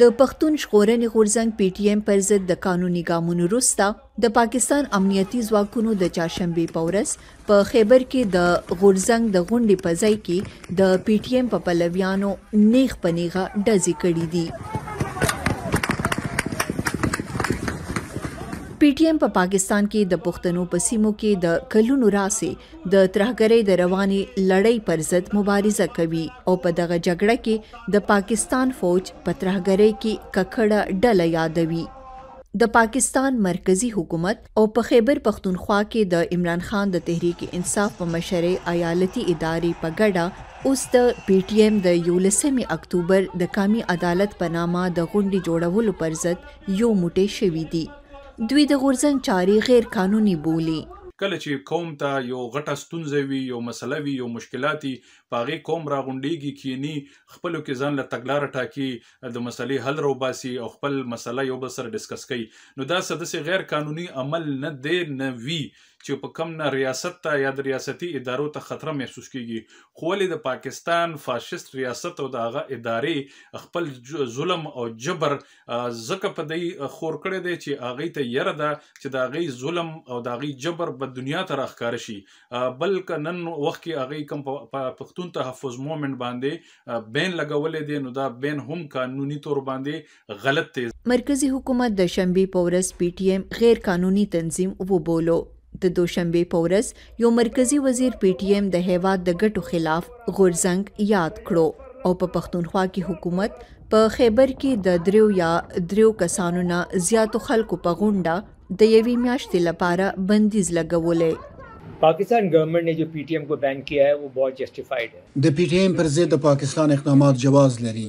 د پښتون ژغورنې غورځنګ پی ټی ایم پر ضد د قانوني ګامونو وروسته د پاکستان امنیتي ځواکونو د چاشنبې پورس په خیبر کې د غورځنګ د غونډې په ځای کې د پی ټی ایم په پلویانو نیخ پنیغه ډزې کړې دي پی ټی ایم په پاکستان کې د پښتنو په سیمو کې د کلونو راسې د ترهګرۍ د رواني لړۍ پر ضد مبارزه کوي او په دغه جګړه کې د پاکستان فوج په ترهګرۍ کې ککړه ډله یادوي د پاکستان مرکزی حکومت او په خیبر پختونخوا کې د عمران خان د تحریک انصاف په مشري ایالتي ادارې په ګډه اوس د پی ټی ایم د یولسمې اکتوبر د کمی عدالت په نامه د غونډې جوړولو پر ضد یو موټی شوې دي دوی د غورځنګ چاري غیر قانوني بولي کله چې قوم ته یو غټه ستونزه وي یو مسله وي یو مشکلات پاغي قوم راغونډيږي کینی خپل کې ځان له تګلار ټاکي د مسلې حل روباسي او خپل مسله یو بل سره ډیسکس کوي نو دا سدسي غیر قانوني عمل نه دی نه وی چې په کم نه ریاست ته یا د ریاستي ادارو ته خطر محسوس کیږي خو ولې د پاکستان فاشست ریاست او دغه ادارې خپل ظلم او جبر زکه په دې خور کړی دی چې هغه ته یره ده چې د هغه ظلم او د هغه جبر په دنیا ته راخکار شي بلکې نن وخت کې هغه کم په پښتون تحفظ مومنت باندې بین لګولې دي نو دا بین هم قانوني تور باندې غلط دی مرکزی حکومت د شنبه پورس پی ټی ایم غیر قانوني تنظیم وبولو د دوشنبه په ورځ یو مرکزی وزیر پی ټی ایم د هیواد د ګټو خلاف غورزنګ یاد کړو او په پښتونخوا کې حکومت په خیبر کې د دریو یا دریو کسانو نه زیاتو خلکو په غونډه د یوې میاشتې لپاره بندیز لګولې پاکستان گورنمنٹ نے جو پی ٹی ایم کو بین کیا ہے وہ بہت جسٹیفائیڈ ہے د پی ٹی ایم پر ضد د پاکستان اقدامات جواز لري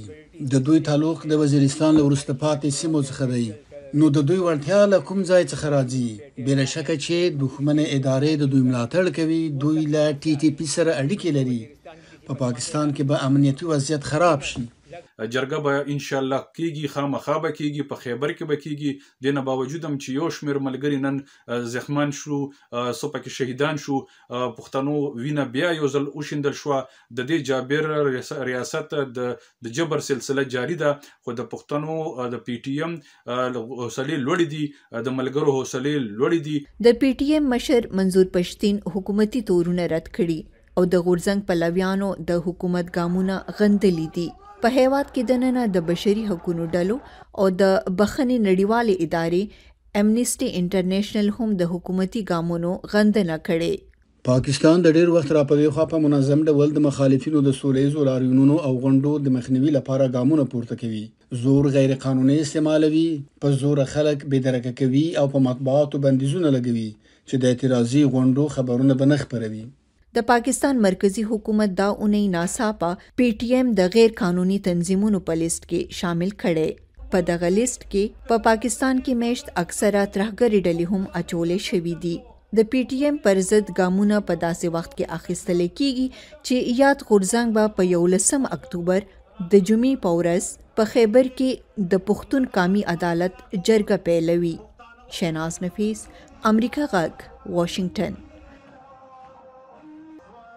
د دوی تعلق د وزیرستان له ورسته پاتې سیمو څخه دی نو د دوی ورتیا له کوم ځای څخه راځي بلا شک چې دښمن ادارې د دوی ملاتړ کوي دوی له ټي ټي پی سره اړیکې لري په پا پاکستان کې به امنیتي وضعیت خراب شي جرګه به ان شاء الله کیږي خامخا به کیږي په خیبر کې به کیږي دینه باوجود هم چې یو شمیر ملګری نن زخمان شو صبح کې شهیدان شو پښتنو وینه بیا یو ځل اوشندل شو د دې جابر ریاست د د جبر سلسله جاری ده خو د پښتنو د پی ټی ایم حوصله لوړې دي د ملګرو حوصله لوړې دي د پی ټی ایم مشر منظور پښتين حکومتي تورونه رد کړي او د غورزنګ پلویانو د حکومت ګامونه غندلې دي په هیواد کې د نن د بشري حقوقو ډلو او د بخښنې نړیوال ادارې امنيستي انټرنیشنل هم د حکومتي ګامونو غندنه کړې پاکستان د ډیر وخت را پدې خو په منظم ډول د مخالفینو د سولېزو لاریونونو او غونډو د مخنیوي لپاره ګامونه پورته کوي زور غیر قانوني استعمالوي په زور خلک بيدرګه کوي او په مطبوعاتو بندیزونه لګوي چې د اعتراضي غونډو خبرونه بنخ پروي د پاکستان مرکزی حکومت دا اونۍ ناڅاپه پی ټی ایم د غیر قانوني تنظیمونو په لیست کې شامل کړي په دغه لیست کې په پا پاکستان کې میشت اکثره ترهګری ډلې هم اچولې شوې دي د پی ټی ایم پر ضد ګامونه په داسې وخت کې اخیستل کیږي چې یاد غورځنګ به په 11 اکتوبر د جمعې پورس په خیبر کې د پښتون قامي عدالت جرګه پیلوي شیناز نفیس امریکا غږ واشنگټن